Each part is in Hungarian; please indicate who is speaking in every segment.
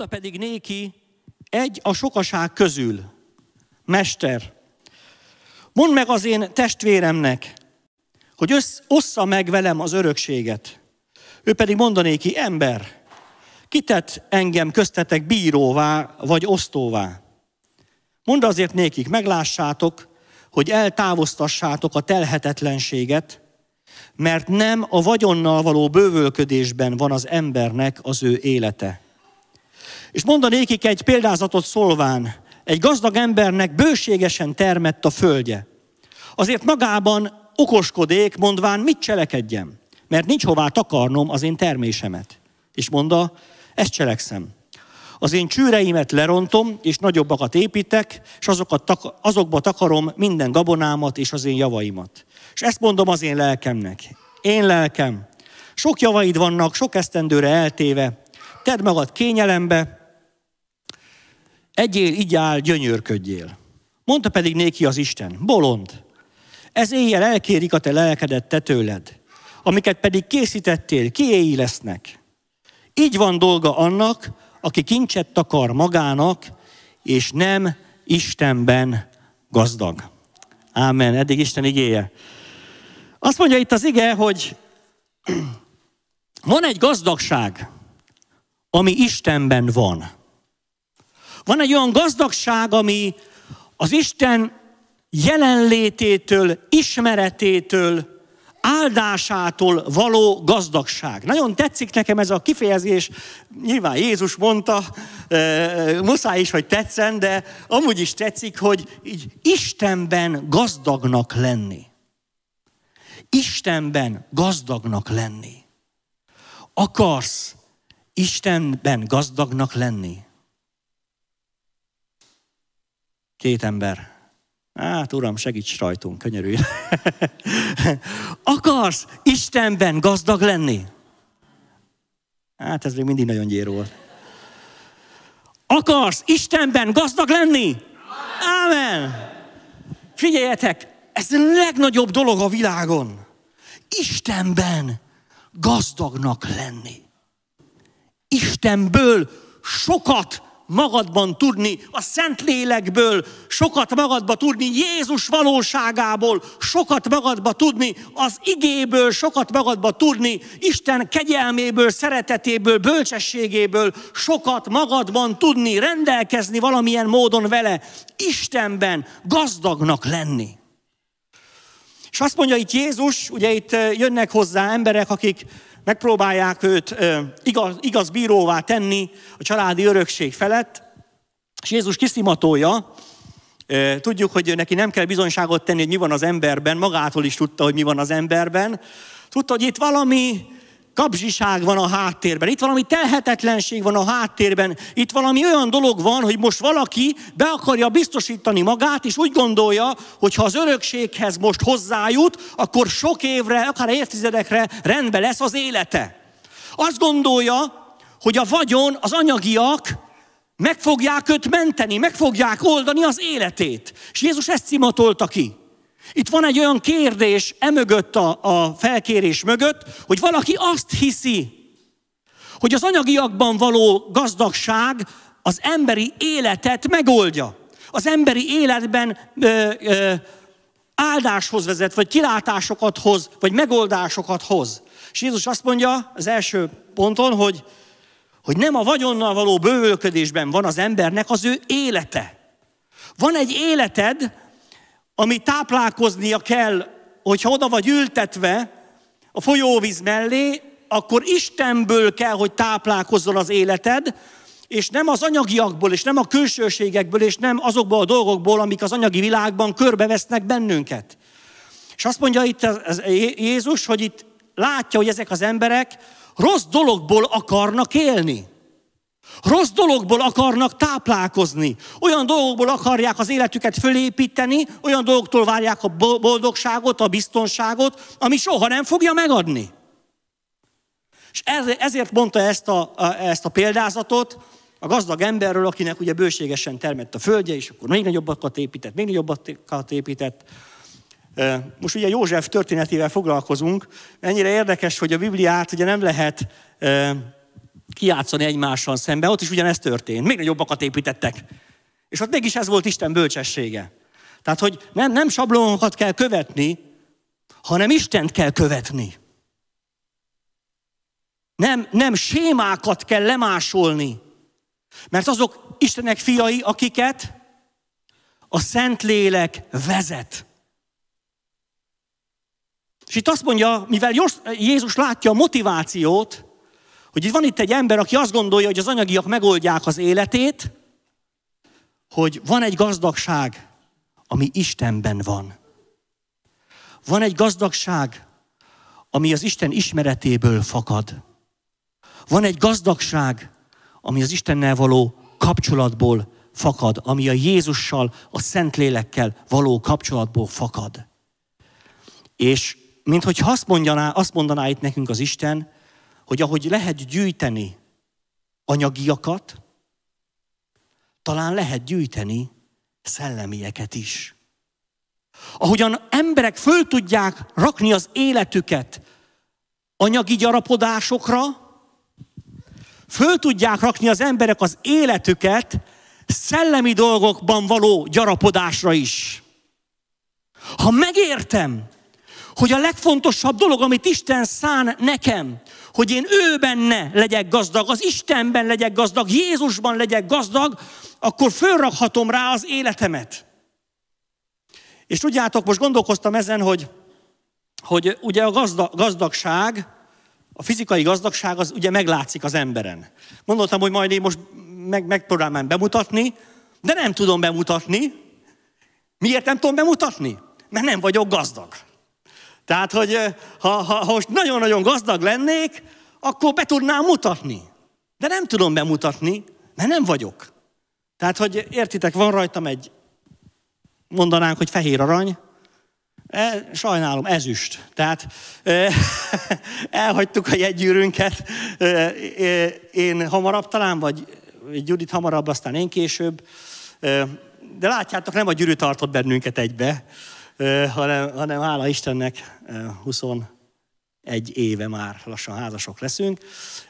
Speaker 1: Mondta pedig néki egy a sokaság közül. Mester, mondd meg az én testvéremnek, hogy össz, ossza meg velem az örökséget. Ő pedig mondanéki, ember, kitett engem köztetek bíróvá vagy osztóvá. Mondd azért nékik, meglássátok, hogy eltávoztassátok a telhetetlenséget, mert nem a vagyonnal való bővölködésben van az embernek az ő élete, és mondanékik egy példázatot szolván. Egy gazdag embernek bőségesen termett a földje. Azért magában okoskodék, mondván, mit cselekedjem, mert nincs hová takarnom az én termésemet. És mondta, ezt cselekszem. Az én csűreimet lerontom, és nagyobbakat építek, és azokat azokba takarom minden gabonámat és az én javaimat. És ezt mondom az én lelkemnek. Én lelkem, sok javaid vannak, sok esztendőre eltéve. Tedd magad kényelembe, Egyél, igyál, gyönyörködjél. Mondta pedig néki az Isten, bolond, ez éjjel elkérik a te lelkedet te tőled, amiket pedig készítettél, kiéi lesznek. Így van dolga annak, aki kincset takar magának, és nem Istenben gazdag. Ámen. Eddig Isten igéje. Azt mondja itt az ige, hogy van egy gazdagság, ami Istenben van. Van egy olyan gazdagság, ami az Isten jelenlététől, ismeretétől, áldásától való gazdagság. Nagyon tetszik nekem ez a kifejezés, nyilván Jézus mondta, eh, eh, muszáj is, hogy tetszen, de amúgy is tetszik, hogy így Istenben gazdagnak lenni. Istenben gazdagnak lenni. Akarsz Istenben gazdagnak lenni? Két ember. Hát, uram, segíts rajtunk, könyörülj. Akarsz Istenben gazdag lenni? Hát ez még mindig nagyon gyér volt. Akarsz Istenben gazdag lenni? Ámen! Figyeljetek, ez a legnagyobb dolog a világon. Istenben gazdagnak lenni. Istenből sokat magadban tudni, a szent lélekből, sokat magadba tudni Jézus valóságából, sokat magadba tudni az igéből, sokat magadba tudni Isten kegyelméből, szeretetéből, bölcsességéből, sokat magadban tudni, rendelkezni valamilyen módon vele, Istenben gazdagnak lenni. És azt mondja itt Jézus, ugye itt jönnek hozzá emberek, akik megpróbálják őt igaz, igaz bíróvá tenni a családi örökség felett, és Jézus kiszimatolja, tudjuk, hogy neki nem kell bizonyságot tenni, hogy mi van az emberben, magától is tudta, hogy mi van az emberben, tudta, hogy itt valami kapzsiság van a háttérben, itt valami telhetetlenség van a háttérben, itt valami olyan dolog van, hogy most valaki be akarja biztosítani magát, és úgy gondolja, hogy ha az örökséghez most hozzájut, akkor sok évre, akár évtizedekre rendbe lesz az élete. Azt gondolja, hogy a vagyon, az anyagiak meg fogják őt menteni, meg fogják oldani az életét. És Jézus ezt cimatolta ki. Itt van egy olyan kérdés emögött a, a felkérés mögött, hogy valaki azt hiszi, hogy az anyagiakban való gazdagság az emberi életet megoldja. Az emberi életben ö, ö, áldáshoz vezet, vagy kilátásokat hoz, vagy megoldásokat hoz. És Jézus azt mondja az első ponton, hogy, hogy nem a vagyonnal való bővölködésben van az embernek az ő élete. Van egy életed, ami táplálkoznia kell, hogyha oda vagy ültetve a folyóvíz mellé, akkor Istenből kell, hogy táplálkozzon az életed, és nem az anyagiakból, és nem a külsőségekből, és nem azokból a dolgokból, amik az anyagi világban körbevesznek bennünket. És azt mondja itt az Jézus, hogy itt látja, hogy ezek az emberek rossz dologból akarnak élni. Rossz dologból akarnak táplálkozni. Olyan dolgokból akarják az életüket fölépíteni, olyan dolgoktól várják a boldogságot, a biztonságot, ami soha nem fogja megadni. És ezért mondta ezt a, ezt a példázatot a gazdag emberről, akinek ugye bőségesen termett a földje, és akkor még nagyobbakat épített, még nagyobbakat épített. Most ugye József történetével foglalkozunk. Ennyire érdekes, hogy a Bibliát ugye nem lehet kiátszani egymással szembe, ott is ugyanezt történt. Még nagyobbakat építettek. És ott mégis ez volt Isten bölcsessége. Tehát, hogy nem, nem sablonokat kell követni, hanem Istent kell követni. Nem, nem sémákat kell lemásolni, mert azok Istenek fiai, akiket a Szentlélek vezet. És itt azt mondja, mivel Jézus látja a motivációt, hogy itt van itt egy ember, aki azt gondolja, hogy az anyagiak megoldják az életét, hogy van egy gazdagság, ami Istenben van. Van egy gazdagság, ami az Isten ismeretéből fakad. Van egy gazdagság, ami az Istennel való kapcsolatból fakad, ami a Jézussal, a Szentlélekkel való kapcsolatból fakad. És minthogy azt mondaná, azt mondaná itt nekünk az Isten, hogy ahogy lehet gyűjteni anyagiakat, talán lehet gyűjteni szellemieket is. Ahogyan emberek föl tudják rakni az életüket anyagi gyarapodásokra, föl tudják rakni az emberek az életüket szellemi dolgokban való gyarapodásra is. Ha megértem, hogy a legfontosabb dolog, amit Isten szán nekem, hogy én ő benne legyek gazdag, az Istenben legyek gazdag, Jézusban legyek gazdag, akkor fölrakhatom rá az életemet. És tudjátok, most gondolkoztam ezen, hogy, hogy ugye a gazda, gazdagság, a fizikai gazdagság az ugye meglátszik az emberen. Mondottam, hogy majd én most meg, megpróbálom bemutatni, de nem tudom bemutatni. Miért nem tudom bemutatni? Mert nem vagyok gazdag. Tehát, hogy eh, ha, ha, ha most nagyon-nagyon gazdag lennék, akkor be tudnám mutatni. De nem tudom bemutatni, mert nem vagyok. Tehát, hogy értitek, van rajtam egy, mondanánk, hogy fehér arany, E, sajnálom, ezüst. Tehát e, elhagytuk a jegygyűrünket. E, e, én hamarabb talán, vagy Judit hamarabb, aztán én később. E, de látjátok, nem a gyűrű tartott bennünket egybe, hanem, hanem hála Istennek 21 éve már lassan házasok leszünk.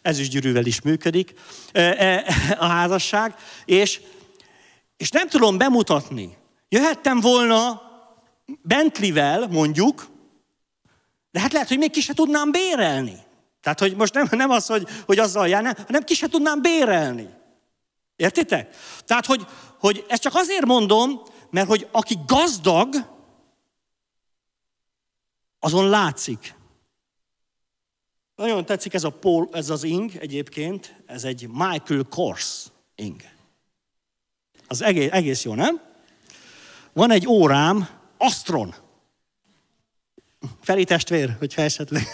Speaker 1: Ez is gyűrűvel is működik e, a házasság, és, és nem tudom bemutatni. Jöhettem volna Bentleyvel mondjuk, de hát lehet, hogy még ki se tudnám bérelni. Tehát, hogy most nem, nem az, hogy, hogy azzal nem, hanem ki se tudnám bérelni. Értitek? Tehát, hogy, hogy ezt csak azért mondom, mert hogy aki gazdag, azon látszik. Nagyon tetszik ez, a pol, ez az ing egyébként, ez egy Michael Kors ing. Az egész, egész jó, nem? Van egy órám, Astron. Feri testvér, hogyha esetleg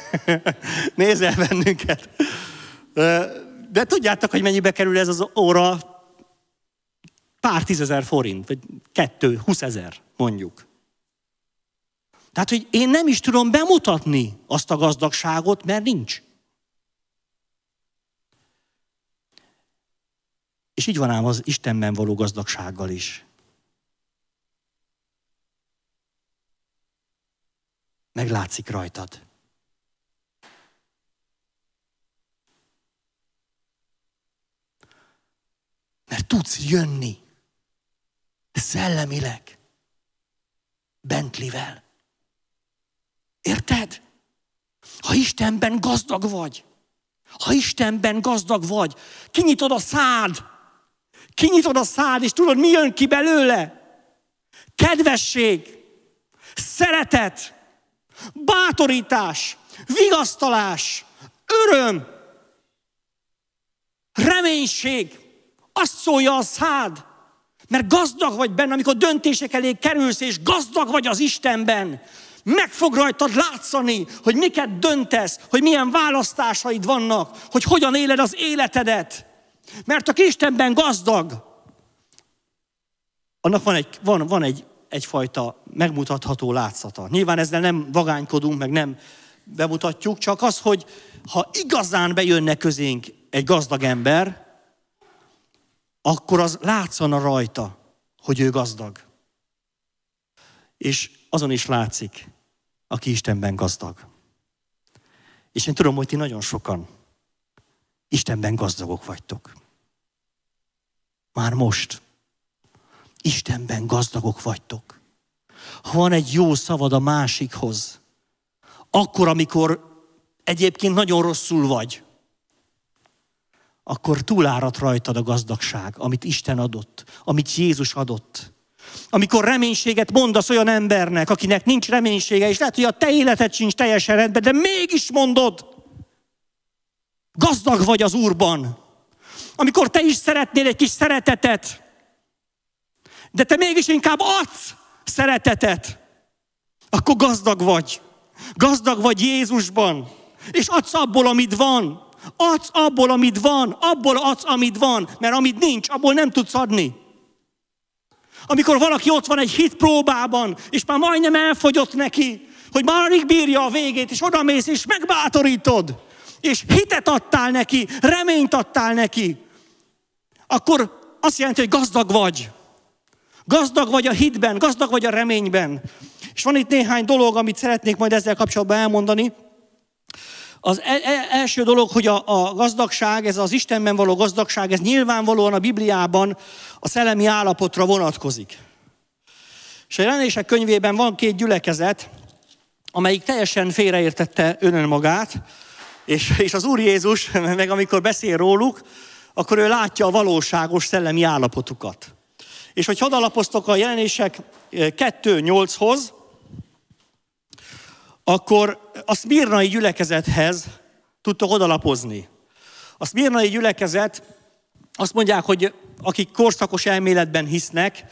Speaker 1: nézel bennünket. De tudjátok, hogy mennyibe kerül ez az óra? Pár tízezer forint, vagy kettő, húszezer mondjuk. Tehát, hogy én nem is tudom bemutatni azt a gazdagságot, mert nincs. És így van ám az Istenben való gazdagsággal is. Meglátszik rajtad. Mert tudsz jönni szellemileg, Bentleyvel. Érted? Ha Istenben gazdag vagy, ha Istenben gazdag vagy, kinyitod a szád, kinyitod a szád, és tudod, mi jön ki belőle? Kedvesség, szeretet, bátorítás, vigasztalás, öröm, reménység. Azt szólja a szád, mert gazdag vagy benne, amikor döntések elé kerülsz, és gazdag vagy az Istenben meg fog rajtad látszani, hogy miket döntesz, hogy milyen választásaid vannak, hogy hogyan éled az életedet. Mert aki Istenben gazdag, annak van, egy, van, van egy, egyfajta megmutatható látszata. Nyilván ezzel nem vagánykodunk, meg nem bemutatjuk, csak az, hogy ha igazán bejönne közénk egy gazdag ember, akkor az látszana rajta, hogy ő gazdag. És azon is látszik aki Istenben gazdag. És én tudom, hogy ti nagyon sokan Istenben gazdagok vagytok. Már most. Istenben gazdagok vagytok. Ha van egy jó szavad a másikhoz, akkor, amikor egyébként nagyon rosszul vagy, akkor túlárat rajtad a gazdagság, amit Isten adott, amit Jézus adott. Amikor reménységet mondasz olyan embernek, akinek nincs reménysége, és lehet, hogy a te életed sincs teljesen rendben, de mégis mondod, gazdag vagy az Úrban. Amikor te is szeretnél egy kis szeretetet, de te mégis inkább adsz szeretetet, akkor gazdag vagy. Gazdag vagy Jézusban, és adsz abból, amit van. Adsz abból, amit van, abból adsz, amit van, mert amit nincs, abból nem tudsz adni. Amikor valaki ott van egy hit próbában, és már majdnem elfogyott neki, hogy már alig bírja a végét, és odamész, és megbátorítod, és hitet adtál neki, reményt adtál neki, akkor azt jelenti, hogy gazdag vagy. Gazdag vagy a hitben, gazdag vagy a reményben. És van itt néhány dolog, amit szeretnék majd ezzel kapcsolatban elmondani. Az e-, e-, első dolog, hogy a, gazdagság, ez az Istenben való gazdagság, ez nyilvánvalóan a Bibliában a szellemi állapotra vonatkozik. És a jelenések könyvében van két gyülekezet, amelyik teljesen félreértette önön magát, és, és az Úr Jézus, meg amikor beszél róluk, akkor ő látja a valóságos szellemi állapotukat. És hogy hadalapoztok a jelenések 2.8-hoz, eh, akkor a szmírnai gyülekezethez tudtok odalapozni. A szmírnai gyülekezet, azt mondják, hogy akik korszakos elméletben hisznek,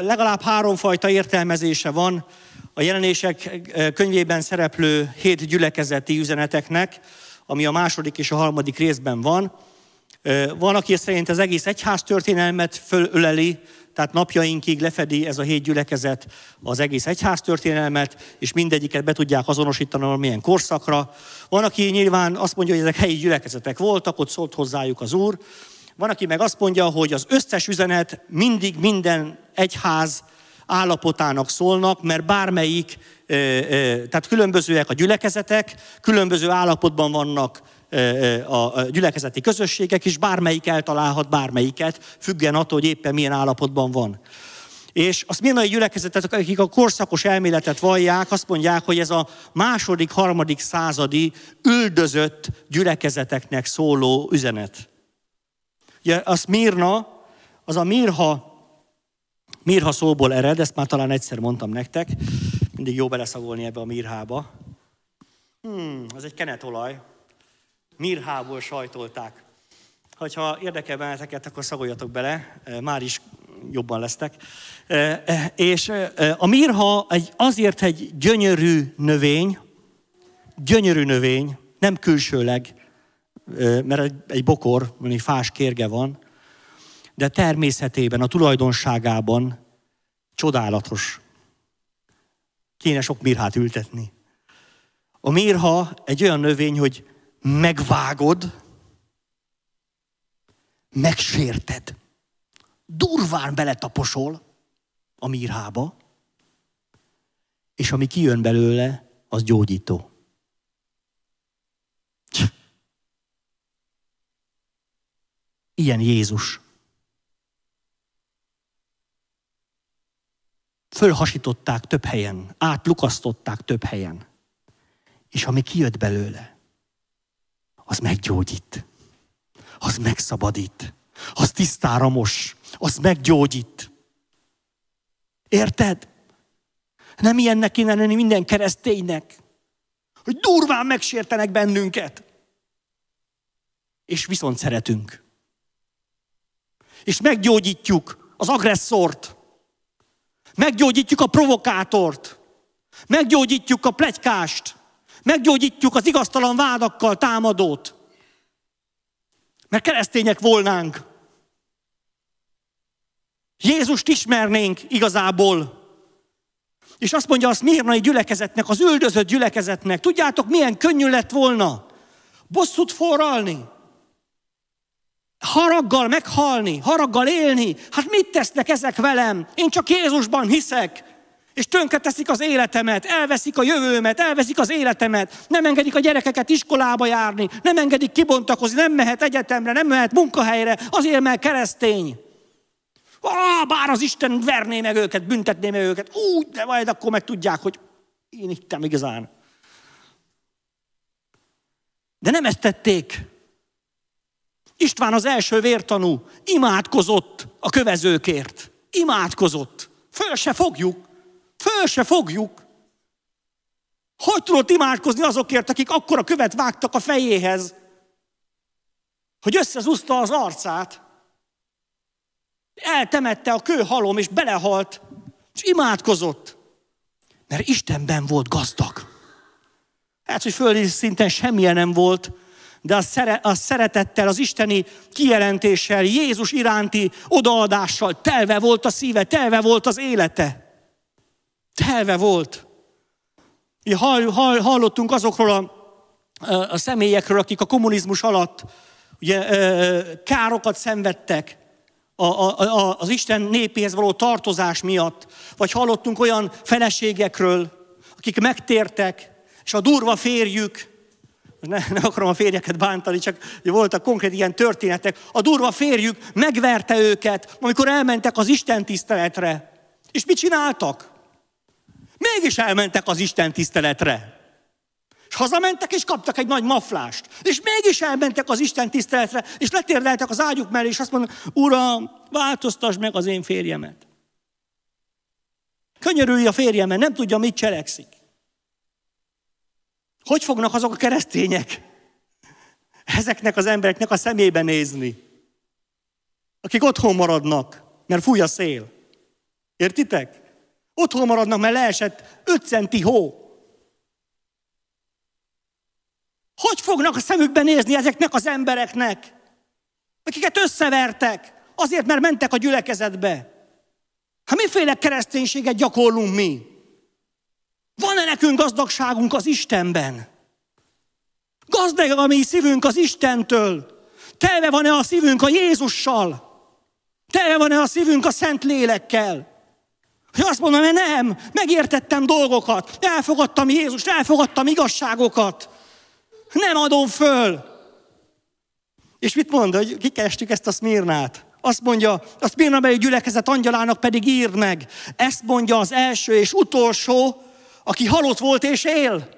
Speaker 1: legalább háromfajta értelmezése van a jelenések könyvében szereplő hét gyülekezeti üzeneteknek, ami a második és a harmadik részben van. Van, aki szerint az egész egyház történelmet fölöleli, tehát napjainkig lefedi ez a hét gyülekezet az egész egyház történelmet, és mindegyiket be tudják azonosítani milyen korszakra. Van, aki nyilván azt mondja, hogy ezek helyi gyülekezetek voltak, ott szólt hozzájuk az Úr. Van, aki meg azt mondja, hogy az összes üzenet mindig minden egyház állapotának szólnak, mert bármelyik, tehát különbözőek a gyülekezetek, különböző állapotban vannak a gyülekezeti közösségek, és bármelyik eltalálhat bármelyiket, függen attól, hogy éppen milyen állapotban van. És a szmirnai gyülekezetet, akik a korszakos elméletet vallják, azt mondják, hogy ez a második, harmadik századi üldözött gyülekezeteknek szóló üzenet. Ugye a Smirna, az a Mirha, Mirha szóból ered, ezt már talán egyszer mondtam nektek, mindig jó beleszagolni ebbe a Mirhába. Hmm, ez egy kenetolaj, mirhából sajtolták. Ha érdekel benneteket, akkor szagoljatok bele, eh, már is jobban lesztek. Eh, eh, és a mirha egy, azért egy gyönyörű növény, gyönyörű növény, nem külsőleg, mert egy, bokor, egy fás kérge van, de természetében, a tulajdonságában csodálatos. Kéne sok mirhát ültetni. A mirha egy olyan növény, hogy megvágod, megsérted, durván beletaposol a mírhába, és ami kijön belőle, az gyógyító. Ilyen Jézus. Fölhasították több helyen, átlukasztották több helyen, és ami kijött belőle, az meggyógyít, az megszabadít, az tisztára mos, az meggyógyít. Érted? Nem ilyennek kéne lenni minden kereszténynek, hogy durván megsértenek bennünket. És viszont szeretünk. És meggyógyítjuk az agresszort. Meggyógyítjuk a provokátort. Meggyógyítjuk a plegykást. Meggyógyítjuk az igaztalan vádakkal támadót. Mert keresztények volnánk. Jézust ismernénk igazából. És azt mondja, az mirnai gyülekezetnek, az üldözött gyülekezetnek, tudjátok, milyen könnyű lett volna bosszút forralni, haraggal meghalni, haraggal élni. Hát mit tesznek ezek velem? Én csak Jézusban hiszek. És tönkreteszik az életemet, elveszik a jövőmet, elveszik az életemet, nem engedik a gyerekeket iskolába járni, nem engedik kibontakozni, nem mehet egyetemre, nem mehet munkahelyre, azért mert keresztény.
Speaker 2: Ó, bár
Speaker 1: az Isten verné meg őket, büntetné meg őket, úgy, de majd akkor meg tudják, hogy én hittem igazán. De nem ezt tették. István az első vértanú imádkozott a kövezőkért. Imádkozott. Föl se fogjuk föl se fogjuk. Hogy tudott imádkozni azokért, akik akkor a követ vágtak a fejéhez, hogy összezúzta az arcát, eltemette a kőhalom, és belehalt, és imádkozott, mert Istenben volt gazdag. Hát, hogy földi szinten semmilyen nem volt, de a, szere, a szeretettel, az isteni kijelentéssel, Jézus iránti odaadással telve volt a szíve, telve volt az élete telve volt. Hall, hall, hallottunk azokról a, a személyekről, akik a kommunizmus alatt ugye, károkat szenvedtek a, a, a, az Isten népéhez való tartozás miatt, vagy hallottunk olyan feleségekről, akik megtértek, és a durva férjük, ne nem akarom a férjeket bántani, csak voltak konkrét ilyen történetek, a durva férjük megverte őket, amikor elmentek az Isten tiszteletre. És mit csináltak? Mégis elmentek az Isten tiszteletre. És hazamentek, és kaptak egy nagy maflást. És mégis elmentek az Isten tiszteletre, és letérdeltek az ágyuk mellé, és azt mondták, Uram, változtasd meg az én férjemet. Könyörülj a férjemet, nem tudja, mit cselekszik. Hogy fognak azok a keresztények ezeknek az embereknek a szemébe nézni? Akik otthon maradnak, mert fúj a szél. Értitek? Otthon maradnak, mert leesett 5 centi hó. Hogy fognak a szemükben nézni ezeknek az embereknek, akiket összevertek, azért, mert mentek a gyülekezetbe? Hát miféle kereszténységet gyakorlunk mi? Van-e nekünk gazdagságunk az Istenben? Gazdag a mi szívünk az Istentől? Telve van-e a szívünk a Jézussal? Telve van-e a szívünk a Szent Lélekkel? Hogy azt mondom, mert nem, megértettem dolgokat, elfogadtam Jézust, elfogadtam igazságokat, nem adom föl. És mit mond, hogy kikerestük ezt a Smirnát? Azt mondja, a Smirnabeli gyülekezet angyalának pedig írd meg. Ezt mondja az első és utolsó, aki halott volt és él.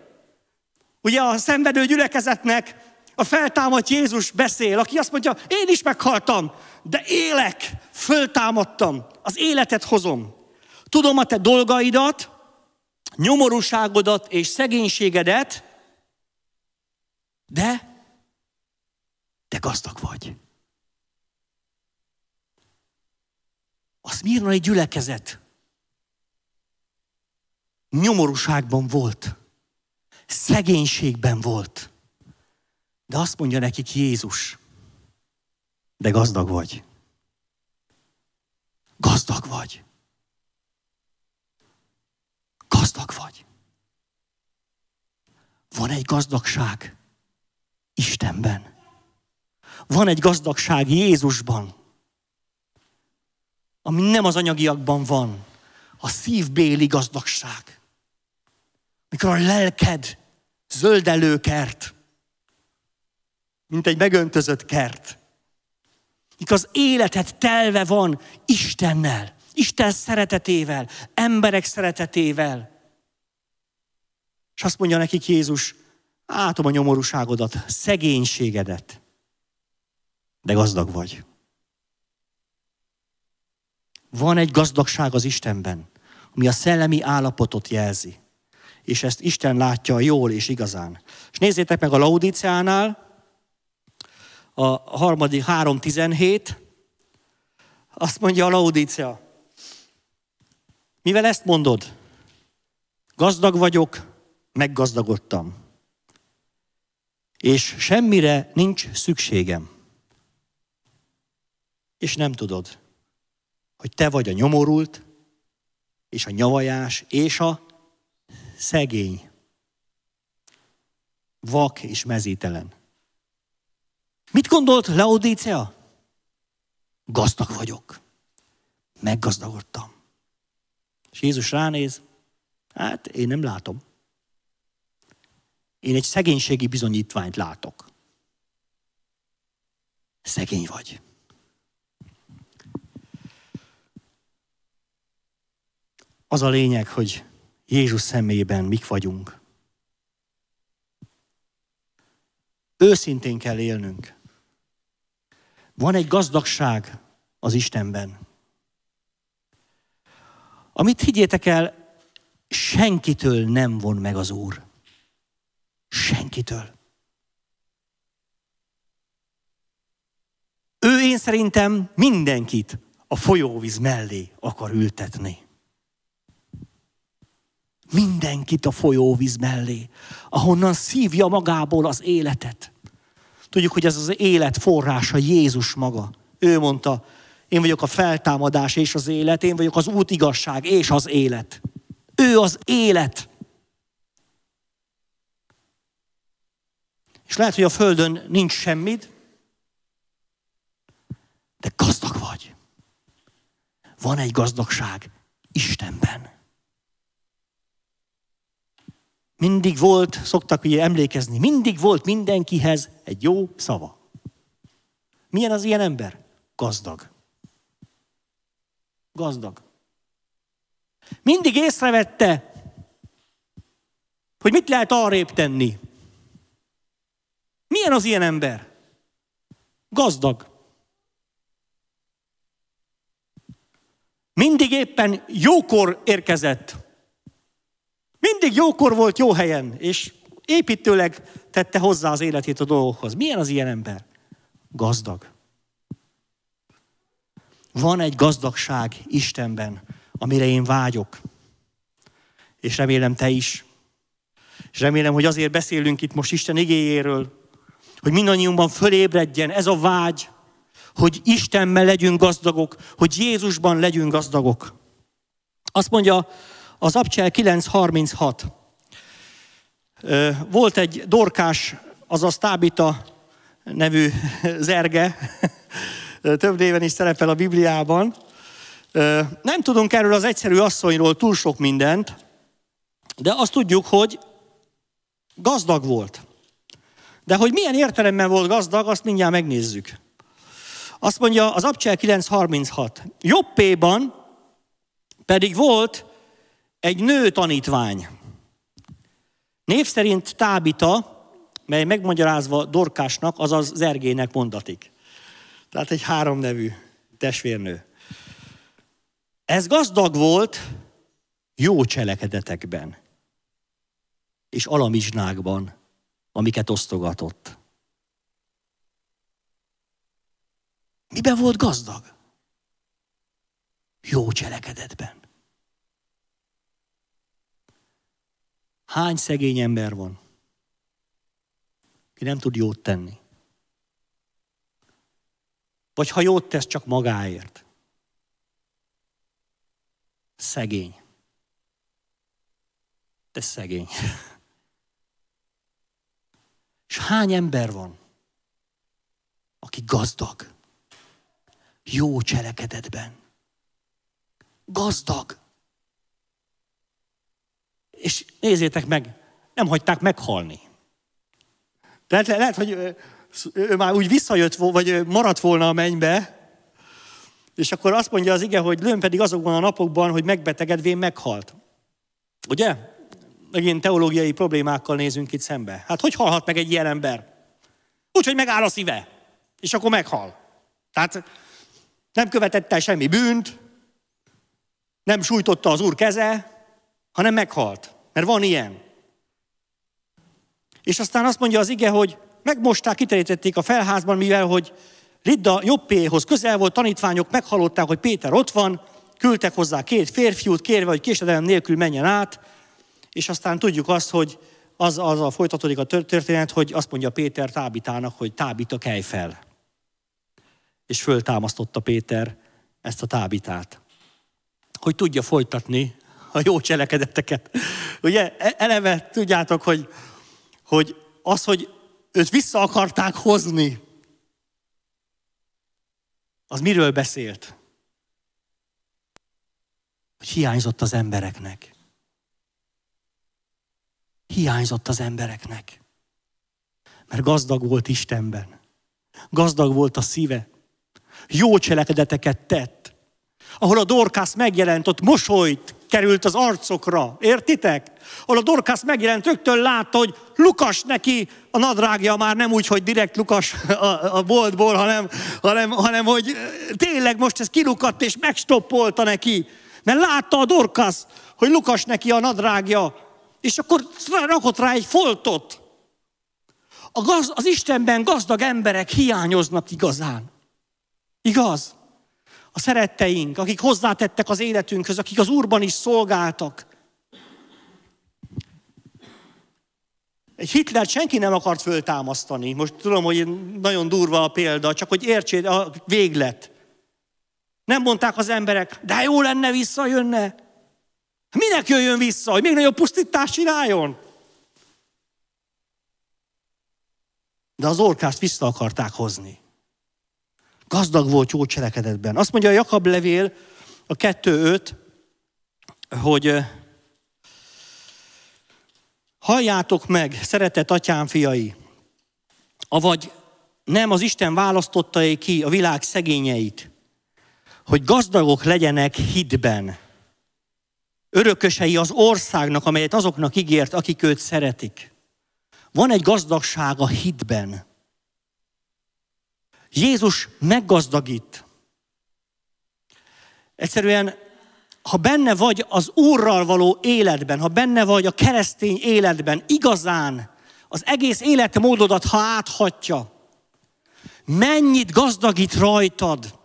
Speaker 1: Ugye a szenvedő gyülekezetnek a feltámadt Jézus beszél, aki azt mondja, én is meghaltam, de élek, föltámadtam, az életet hozom. Tudom a te dolgaidat, nyomorúságodat és szegénységedet,
Speaker 2: de te gazdag vagy.
Speaker 1: A szmirnai gyülekezet nyomorúságban volt, szegénységben volt, de azt mondja nekik Jézus, de gazdag vagy. Gazdag vagy. gazdag vagy. Van egy gazdagság Istenben. Van egy gazdagság Jézusban, ami nem az anyagiakban van, a szívbéli gazdagság. Mikor a lelked zöldelő kert, mint egy megöntözött kert. Mikor az életed telve van Istennel, Isten szeretetével, emberek szeretetével, és azt mondja nekik Jézus, átom a nyomorúságodat, szegénységedet, de gazdag vagy. Van egy gazdagság az Istenben, ami a szellemi állapotot jelzi. És ezt Isten látja jól és igazán. És nézzétek meg a Laudíciánál, a harmadik 3.17, azt mondja a Laudícia, mivel ezt mondod, gazdag vagyok, meggazdagodtam. És semmire nincs szükségem. És nem tudod, hogy te vagy a nyomorult, és a nyavajás, és a szegény. Vak és mezítelen. Mit gondolt Laodicea? Gazdag vagyok. Meggazdagodtam. És Jézus ránéz, hát én nem látom. Én egy szegénységi bizonyítványt látok. Szegény vagy. Az a lényeg, hogy Jézus szemében mik vagyunk. Őszintén kell élnünk. Van egy gazdagság az Istenben. Amit higgyétek el, senkitől nem von meg az Úr. Senkitől. Ő én szerintem mindenkit a folyóvíz mellé akar ültetni. Mindenkit a folyóvíz mellé, ahonnan szívja magából az életet. Tudjuk, hogy ez az élet forrása Jézus maga. Ő mondta, én vagyok a feltámadás és az élet, én vagyok az út igazság és az élet. Ő az élet. És lehet, hogy a Földön nincs semmid, de gazdag vagy. Van egy gazdagság Istenben. Mindig volt, szoktak ugye emlékezni, mindig volt mindenkihez egy jó szava. Milyen az ilyen ember? Gazdag. Gazdag. Mindig észrevette, hogy mit lehet arrébb tenni. Milyen az ilyen ember? Gazdag. Mindig éppen jókor érkezett. Mindig jókor volt jó helyen, és építőleg tette hozzá az életét a dolgokhoz. Milyen az ilyen ember? Gazdag. Van egy gazdagság Istenben, amire én vágyok. És remélem te is. És remélem, hogy azért beszélünk itt most Isten igéjéről, hogy mindannyiunkban fölébredjen ez a vágy, hogy Istenben legyünk gazdagok, hogy Jézusban legyünk gazdagok. Azt mondja az Abcsel 9.36. Volt egy dorkás, azaz Tábita nevű zerge, több néven is szerepel a Bibliában. Nem tudunk erről az egyszerű asszonyról túl sok mindent, de azt tudjuk, hogy gazdag volt. De hogy milyen értelemben volt gazdag, azt mindjárt megnézzük. Azt mondja az Abcsel 9.36. Jobbéban pedig volt egy nő tanítvány. Név szerint Tábita, mely megmagyarázva Dorkásnak, azaz Zergének mondatik. Tehát egy három nevű testvérnő. Ez gazdag volt jó cselekedetekben és alamizsnákban amiket osztogatott. Miben volt gazdag?
Speaker 2: Jó cselekedetben.
Speaker 1: Hány szegény ember van, ki nem tud jót tenni? Vagy ha jót tesz, csak magáért. Szegény. Te szegény. És hány ember van, aki gazdag, jó cselekedetben, gazdag. És nézzétek meg, nem hagyták meghalni. Tehát le, lehet, hogy ő, ő már úgy visszajött, vagy maradt volna a mennybe, és akkor azt mondja az ige, hogy lőn pedig azokban a napokban, hogy megbetegedvén meghalt. Ugye? megint teológiai problémákkal nézünk itt szembe. Hát hogy halhat meg egy ilyen ember? Úgy, hogy megáll a szíve, és akkor meghal. Tehát nem követett el semmi bűnt, nem sújtotta az úr keze, hanem meghalt. Mert van ilyen. És aztán azt mondja az ige, hogy megmosták, kiterítették a felházban, mivel hogy Lidda Jobbéhoz közel volt, tanítványok meghalották, hogy Péter ott van, küldtek hozzá két férfiút, kérve, hogy késedelem nélkül menjen át, és aztán tudjuk azt, hogy az, az a folytatódik a történet, hogy azt mondja Péter Tábitának, hogy Tábita kelj fel. És föltámasztotta Péter ezt a Tábitát. Hogy tudja folytatni a jó cselekedeteket. Ugye e, eleve tudjátok, hogy, hogy az, hogy őt vissza akarták hozni, az miről beszélt? Hogy hiányzott az embereknek hiányzott az embereknek. Mert gazdag volt Istenben. Gazdag volt a szíve. Jó cselekedeteket tett. Ahol a dorkász megjelent, ott mosolyt került az arcokra. Értitek? Ahol a dorkász megjelent, rögtön látta, hogy Lukas neki a nadrágja már nem úgy, hogy direkt Lukas a, a boltból, hanem, hanem, hanem hogy eh, tényleg most ez kilukadt és megstoppolta neki. Mert látta a dorkász, hogy Lukas neki a nadrágja és akkor rakott rá egy foltot. A gaz, az Istenben gazdag emberek hiányoznak igazán. Igaz? A szeretteink, akik hozzátettek az életünkhöz, akik az Úrban is szolgáltak. Egy Hitler senki nem akart föltámasztani. Most tudom, hogy nagyon durva a példa, csak hogy értsék a véglet. Nem mondták az emberek, de jó lenne visszajönne. Minek jöjjön vissza, hogy még nagyobb pusztítást csináljon? De az orkást vissza akarták hozni. Gazdag volt jó cselekedetben. Azt mondja a Jakab levél, a 2.5, hogy halljátok meg, szeretett atyám fiai, avagy nem az Isten választotta ki a világ szegényeit, hogy gazdagok legyenek hitben, örökösei az országnak, amelyet azoknak ígért, akik őt szeretik. Van egy gazdagság a hitben. Jézus meggazdagít. Egyszerűen, ha benne vagy az Úrral való életben, ha benne vagy a keresztény életben, igazán az egész életmódodat, ha áthatja, mennyit gazdagít rajtad?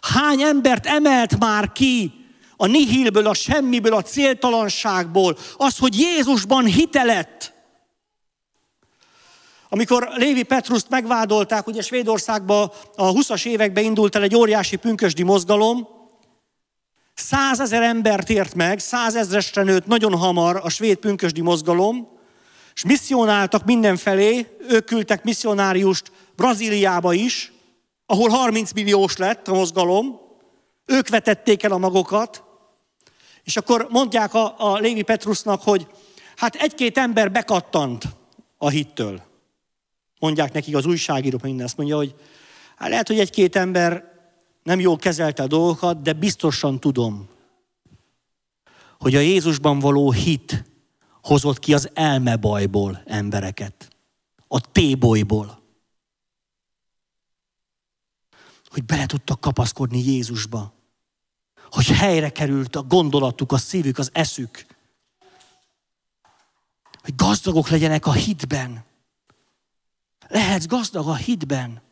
Speaker 1: Hány embert emelt már ki a nihilből, a semmiből, a céltalanságból, az, hogy Jézusban hitelett. Amikor Lévi Petruszt megvádolták, ugye Svédországban a 20-as években indult el egy óriási pünkösdi mozgalom, százezer embert ért meg, százezresre nőtt nagyon hamar a svéd pünkösdi mozgalom, és misszionáltak mindenfelé, ők küldtek misszionáriust Brazíliába is, ahol 30 milliós lett a mozgalom, ők vetették el a magokat, és akkor mondják a, a Lévi Petrusnak, hogy hát egy-két ember bekattant a hittől. Mondják nekik az újságírók, minden azt mondja, hogy hát lehet, hogy egy-két ember nem jól kezelte a dolgokat, de biztosan tudom, hogy a Jézusban való hit hozott ki az elmebajból embereket, a tébolyból. Hogy bele tudtak kapaszkodni Jézusba hogy helyre került a gondolatuk, a szívük, az eszük. Hogy gazdagok legyenek a hitben. Lehetsz gazdag a hitben.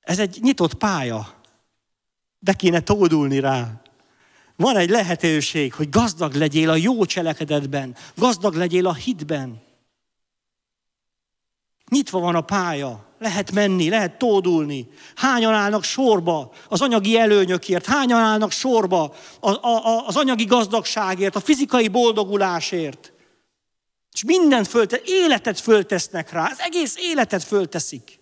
Speaker 1: Ez egy nyitott pálya, de kéne tódulni rá. Van egy lehetőség, hogy gazdag legyél a jó cselekedetben, gazdag legyél a hitben. Nyitva van a pálya, lehet menni, lehet tódulni. Hányan állnak sorba az anyagi előnyökért, hányan állnak sorba az, a, az anyagi gazdagságért, a fizikai boldogulásért. És mindent fölte, életet föltesznek rá, az egész életet fölteszik.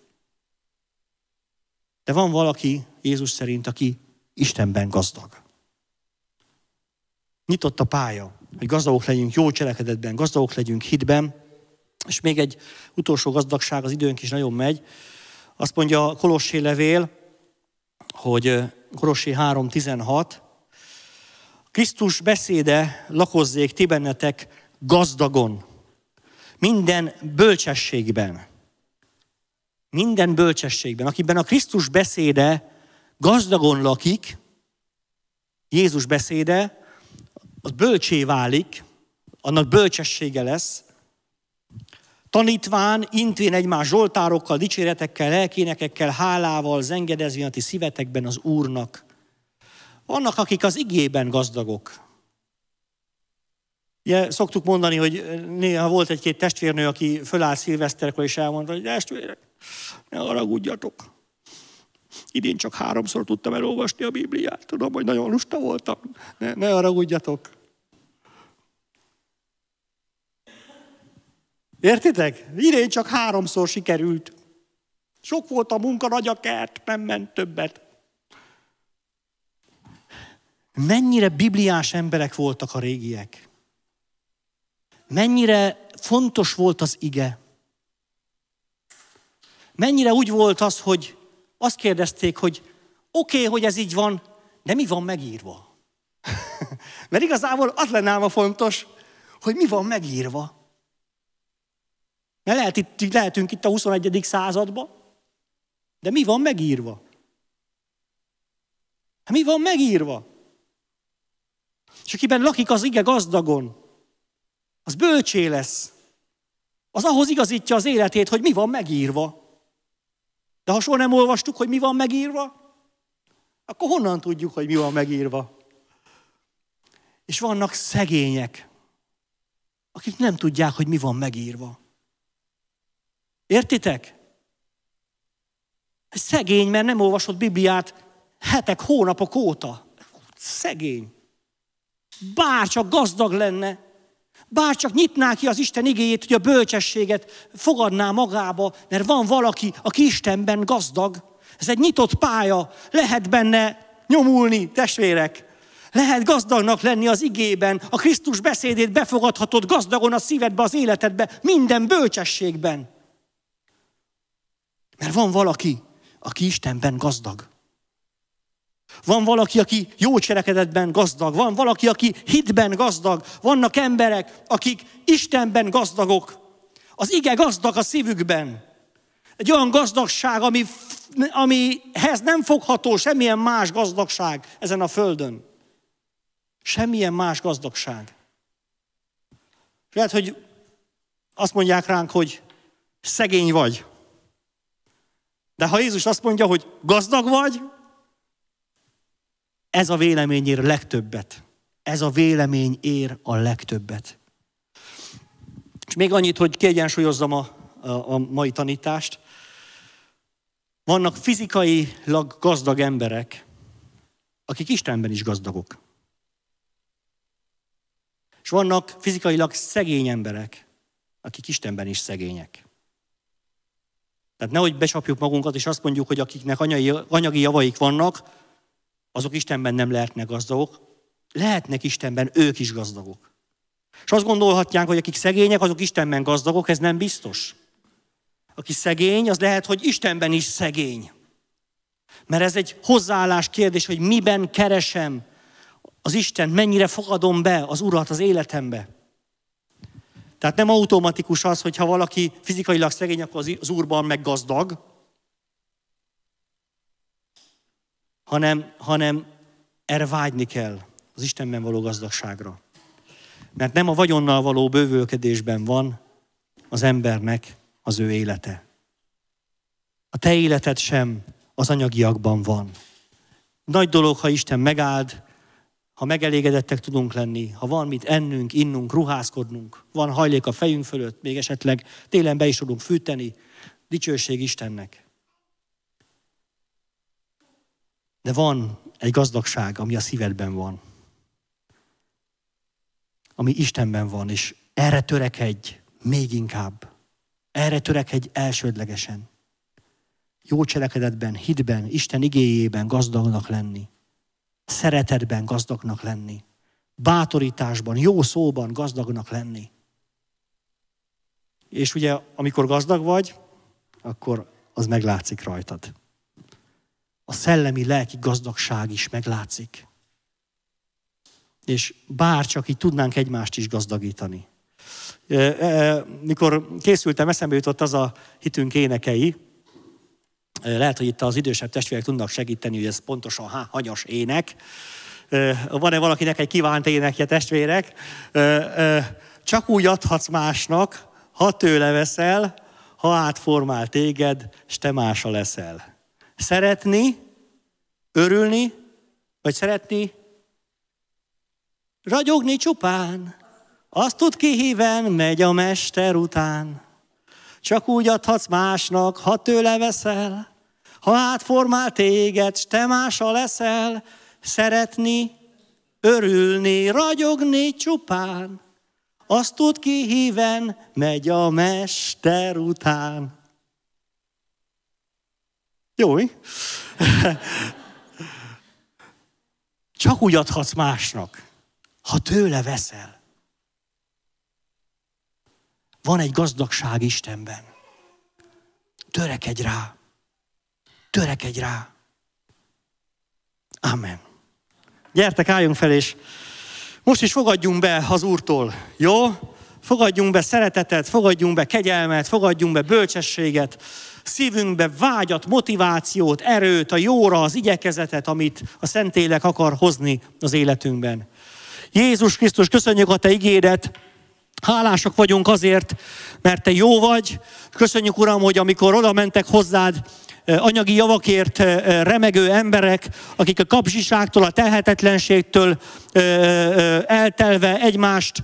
Speaker 1: De van valaki, Jézus szerint, aki Istenben gazdag. Nyitott a pálya, hogy gazdagok legyünk jó cselekedetben, gazdagok legyünk hitben, és még egy utolsó gazdagság, az időnk is nagyon megy. Azt mondja a Kolossé levél, hogy Kolossé 3.16, Krisztus beszéde lakozzék ti bennetek gazdagon, minden bölcsességben. Minden bölcsességben. Akiben a Krisztus beszéde gazdagon lakik, Jézus beszéde, az bölcsé válik, annak bölcsessége lesz, tanítván, intvén egymás zsoltárokkal, dicséretekkel, lelkénekekkel, hálával zengedezvén a ti szívetekben az Úrnak. Vannak, akik az igében gazdagok. Ugye szoktuk mondani, hogy néha volt egy-két testvérnő, aki föláll szilveszterkor és elmondta, hogy testvérek, ne haragudjatok. Idén csak háromszor tudtam elolvasni a Bibliát, tudom, hogy nagyon lusta voltam. Ne, ne haragudjatok. Értitek? Idén csak háromszor sikerült. Sok volt a munka, nagy a kert, nem ment többet. Mennyire bibliás emberek voltak a régiek. Mennyire fontos volt az ige. Mennyire úgy volt az, hogy azt kérdezték, hogy oké, okay, hogy ez így van, de mi van megírva? Mert igazából az lenne a fontos, hogy mi van megírva. Ne lehet itt, lehetünk itt a 21. században, de mi van megírva? Hát mi van megírva? És akiben lakik az ige gazdagon, az bölcsé lesz. Az ahhoz igazítja az életét, hogy mi van megírva. De ha soha nem olvastuk, hogy mi van megírva, akkor honnan tudjuk, hogy mi van megírva? És vannak szegények, akik nem tudják, hogy mi van megírva. Értitek? Szegény, mert nem olvasott Bibliát hetek, hónapok óta. Szegény. Bárcsak gazdag lenne, bárcsak nyitná ki az Isten igéjét, hogy a bölcsességet fogadná magába, mert van valaki, aki Istenben gazdag. Ez egy nyitott pálya, lehet benne nyomulni, testvérek. Lehet gazdagnak lenni az igében, a Krisztus beszédét befogadhatod gazdagon a szívedbe, az életedbe, minden bölcsességben. Mert van valaki, aki Istenben gazdag. Van valaki, aki jó cselekedetben gazdag, van valaki, aki hitben gazdag, vannak emberek, akik Istenben gazdagok. Az ige gazdag a szívükben. Egy olyan gazdagság, ami, amihez nem fogható semmilyen más gazdagság ezen a földön. Semmilyen más gazdagság. Lehet, hogy azt mondják ránk, hogy szegény vagy. De ha Jézus azt mondja, hogy gazdag vagy, ez a vélemény ér legtöbbet. Ez a vélemény ér a legtöbbet. És még annyit, hogy kiegyensúlyozzam a, a, a mai tanítást. Vannak fizikailag gazdag emberek, akik Istenben is gazdagok. És vannak fizikailag szegény emberek, akik Istenben is szegények. Tehát nehogy becsapjuk magunkat, és azt mondjuk, hogy akiknek anyai, anyagi javaik vannak, azok Istenben nem lehetnek gazdagok. Lehetnek Istenben ők is gazdagok. És azt gondolhatják, hogy akik szegények, azok Istenben gazdagok, ez nem biztos. Aki szegény, az lehet, hogy Istenben is szegény. Mert ez egy hozzáállás kérdés, hogy miben keresem az Isten, mennyire fogadom be az Urat az életembe. Tehát nem automatikus az, hogy ha valaki fizikailag szegény, akkor az úrban meg gazdag, hanem, hanem erre vágyni kell, az Istenben való gazdagságra. Mert nem a vagyonnal való bővölkedésben van az embernek az ő élete. A te életed sem az anyagiakban van. Nagy dolog, ha Isten megáld, ha megelégedettek tudunk lenni, ha van mit ennünk, innunk, ruházkodnunk, van hajlék a fejünk fölött, még esetleg télen be is tudunk fűteni, dicsőség Istennek. De van egy gazdagság, ami a szívedben van, ami Istenben van, és erre törekedj még inkább. Erre törekedj elsődlegesen. Jó cselekedetben, hitben, Isten igéjében gazdagnak lenni szeretetben gazdagnak lenni, bátorításban, jó szóban gazdagnak lenni. És ugye, amikor gazdag vagy, akkor az meglátszik rajtad. A szellemi, lelki gazdagság is meglátszik. És bár csak így tudnánk egymást is gazdagítani. Mikor készültem, eszembe jutott az a hitünk énekei, lehet, hogy itt az idősebb testvérek tudnak segíteni, hogy ez pontosan há, hanyas ének. Van-e valakinek egy kívánt énekje, testvérek? Csak úgy adhatsz másnak, ha tőle veszel, ha átformál téged, s te mása leszel. Szeretni, örülni, vagy szeretni, ragyogni csupán, azt tud ki híven megy a mester után. Csak úgy adhatsz másnak, ha tőle veszel, ha átformál téged, te mása leszel, szeretni, örülni, ragyogni csupán. Azt tud ki híven, megy a mester után. Jó, mi? Csak úgy adhatsz másnak, ha tőle veszel. Van egy gazdagság Istenben. Törekedj rá törekedj rá. Amen. Gyertek, álljunk fel, és most is fogadjunk be az Úrtól, jó? Fogadjunk be szeretetet, fogadjunk be kegyelmet, fogadjunk be bölcsességet, szívünkbe vágyat, motivációt, erőt, a jóra, az igyekezetet, amit a Szentélek akar hozni az életünkben. Jézus Krisztus, köszönjük a Te ígédet, hálások vagyunk azért, mert Te jó vagy. Köszönjük, Uram, hogy amikor oda mentek hozzád, Eh, anyagi javakért eh, remegő emberek, akik a kapzsiságtól, a tehetetlenségtől, eltelve egymást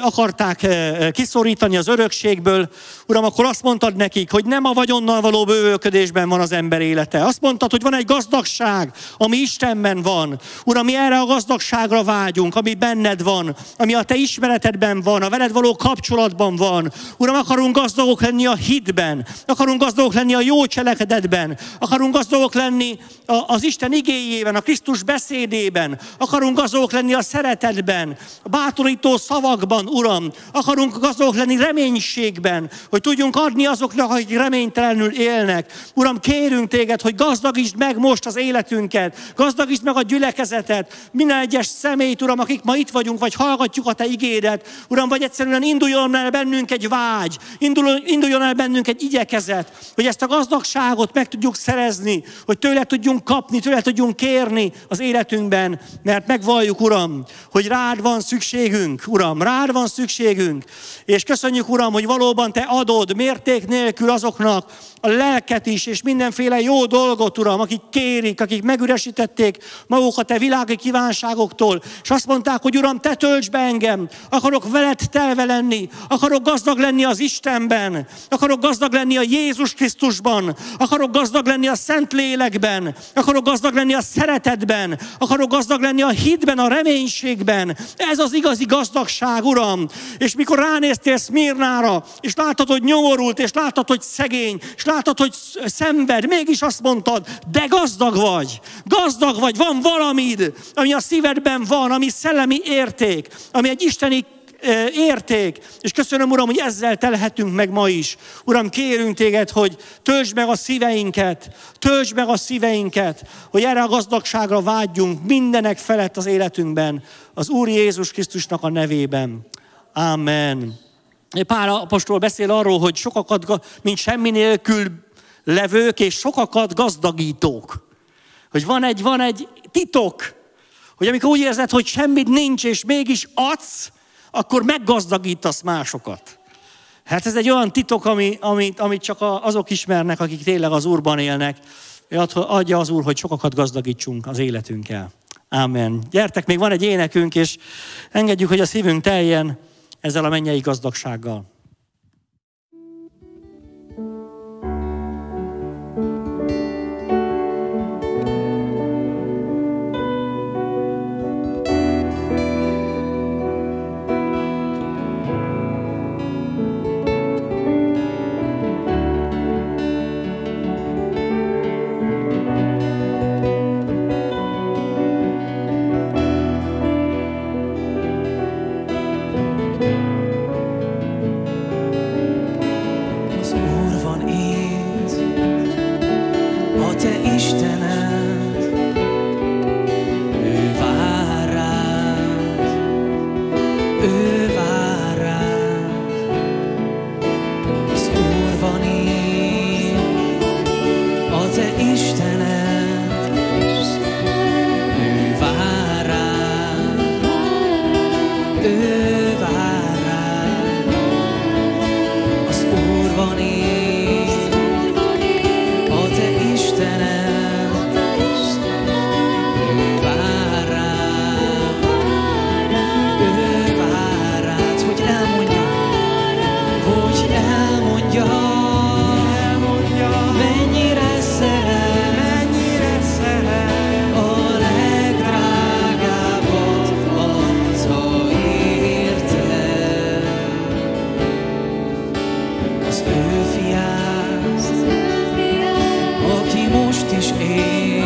Speaker 1: akarták kiszorítani az örökségből, Uram, akkor azt mondtad nekik, hogy nem a vagyonnal való bővölködésben van az ember élete. Azt mondtad, hogy van egy gazdagság, ami Istenben van. Uram, mi erre a gazdagságra vágyunk, ami benned van, ami a te ismeretedben van, a veled való kapcsolatban van. Uram, akarunk gazdagok lenni a hitben, akarunk gazdagok lenni a jó cselekedetben, akarunk gazdagok lenni az Isten igéjében, a Krisztus beszédében, akarunk gazdagok lenni lenni a szeretetben, a bátorító szavakban, Uram. Akarunk gazdagok lenni reménységben, hogy tudjunk adni azoknak, akik reménytelenül élnek. Uram, kérünk téged, hogy gazdagítsd meg most az életünket, gazdagítsd meg a gyülekezetet, minden egyes személyt, Uram, akik ma itt vagyunk, vagy hallgatjuk a te igédet. Uram, vagy egyszerűen induljon el bennünk egy vágy, induljon, induljon el bennünk egy igyekezet, hogy ezt a gazdagságot meg tudjuk szerezni, hogy tőle tudjunk kapni, tőle tudjunk kérni az életünkben, mert megvalljuk, Uram, Uram, hogy rád van szükségünk, Uram, rád van szükségünk. És köszönjük, Uram, hogy valóban Te adod mérték nélkül azoknak, a lelket is, és mindenféle jó dolgot, Uram, akik kérik, akik megüresítették magukat a e világi kívánságoktól, és azt mondták, hogy Uram, te tölts be engem, akarok veled telve lenni, akarok gazdag lenni az Istenben, akarok gazdag lenni a Jézus Krisztusban, akarok gazdag lenni a Szent Lélekben, akarok gazdag lenni a szeretetben, akarok gazdag lenni a hitben, a reménységben. Ez az igazi gazdagság, Uram. És mikor ránéztél Smirnára, és látod, hogy nyomorult, és látod, hogy szegény, és látod, látod, hogy szenved, mégis azt mondtad, de gazdag vagy. Gazdag vagy, van valamid, ami a szívedben van, ami szellemi érték, ami egy isteni érték. És köszönöm, Uram, hogy ezzel telhetünk meg ma is. Uram, kérünk téged, hogy töltsd meg a szíveinket, töltsd meg a szíveinket, hogy erre a gazdagságra vágyjunk mindenek felett az életünkben, az Úr Jézus Krisztusnak a nevében. Amen. Pál apostol beszél arról, hogy sokakat, mint semmi nélkül levők, és sokakat gazdagítók. Hogy van egy, van egy titok, hogy amikor úgy érzed, hogy semmit nincs, és mégis adsz, akkor meggazdagítasz másokat. Hát ez egy olyan titok, ami, amit, amit csak azok ismernek, akik tényleg az Úrban élnek. Adja az Úr, hogy sokakat gazdagítsunk az életünkkel. Ámen. Gyertek, még van egy énekünk, és engedjük, hogy a szívünk teljen ezzel a mennyei gazdagsággal.
Speaker 2: 谁？